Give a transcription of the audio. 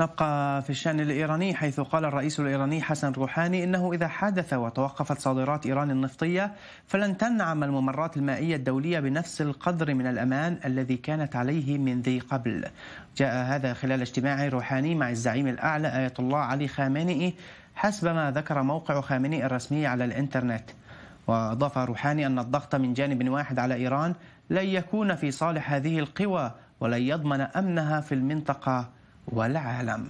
نبقى في الشأن الإيراني حيث قال الرئيس الإيراني حسن روحاني إنه إذا حدث وتوقفت صادرات إيران النفطية فلن تنعم الممرات المائية الدولية بنفس القدر من الأمان الذي كانت عليه من ذي قبل جاء هذا خلال اجتماع روحاني مع الزعيم الأعلى آية الله علي خامنئي حسب ما ذكر موقع خامنئي الرسمي على الإنترنت وأضاف روحاني أن الضغط من جانب واحد على إيران لن يكون في صالح هذه القوى ولن يضمن أمنها في المنطقة والعالم